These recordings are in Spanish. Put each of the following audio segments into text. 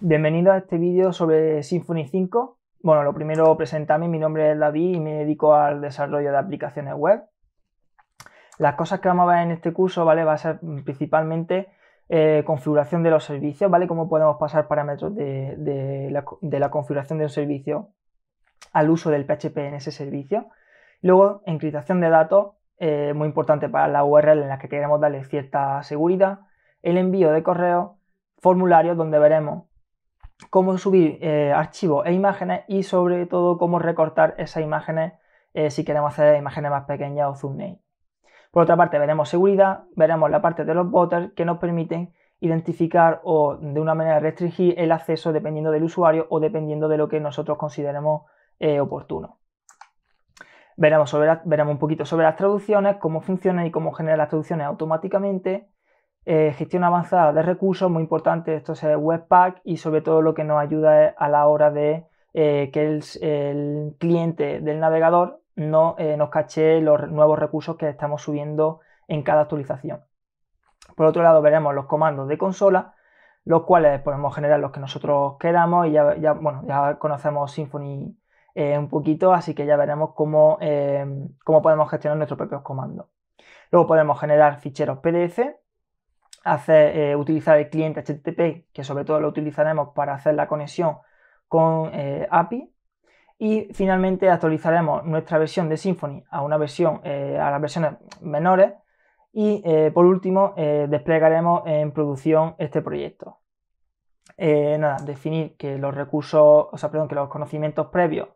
Bienvenidos a este vídeo sobre Symfony 5. Bueno, lo primero presentarme, mi nombre es David y me dedico al desarrollo de aplicaciones web. Las cosas que vamos a ver en este curso, ¿vale? Va a ser principalmente eh, configuración de los servicios, ¿vale? Cómo podemos pasar parámetros de, la, configuración de un servicio al uso del PHP en ese servicio. Luego, encriptación de datos, eh, muy importante para la URL en la que queremos darle cierta seguridad. El envío de correos, formularios donde veremos cómo subir eh, archivos e imágenes y sobre todo cómo recortar esas imágenes eh, si queremos hacer imágenes más pequeñas o thumbnail. Por otra parte, veremos seguridad, veremos la parte de los boters que nos permiten identificar o de una manera restringir el acceso dependiendo del usuario o dependiendo de lo que nosotros consideremos eh, oportuno. Veremos, veremos un poquito sobre las traducciones, cómo funcionan y cómo generan las traducciones automáticamente eh, gestión avanzada de recursos, muy importante, esto es Webpack y sobre todo lo que nos ayuda a la hora de eh, que el, cliente del navegador no eh, nos cache los nuevos recursos que estamos subiendo en cada actualización. Por otro lado, veremos los comandos de consola, los cuales podemos generar los que nosotros queramos y ya, conocemos Symfony un poquito, así que ya veremos cómo, cómo podemos gestionar nuestros propios comandos. Luego podemos generar ficheros PDF, hacer, eh, utilizar el cliente HTTP, que sobre todo lo utilizaremos para hacer la conexión con eh, API. Y finalmente actualizaremos nuestra versión de Symfony a una versión, eh, a las versiones menores. Y por último, desplegaremos en producción este proyecto. nada, definir que los recursos, o sea, perdón, que los conocimientos previos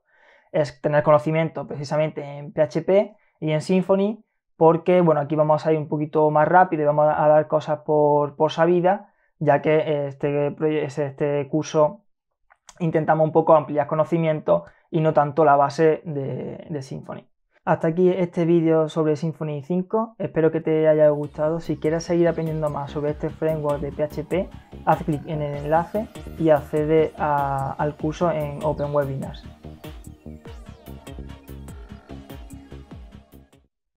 es tener conocimiento precisamente en PHP y en Symfony porque bueno, aquí vamos a ir un poquito más rápido y vamos a dar cosas por, por ya que este, este curso intentamos un poco ampliar conocimientos y no tanto la base de, Symfony. Hasta aquí este vídeo sobre Symfony 5, espero que te haya gustado. Si quieres seguir aprendiendo más sobre este framework de PHP, haz clic en el enlace y accede al curso en Open Webinars.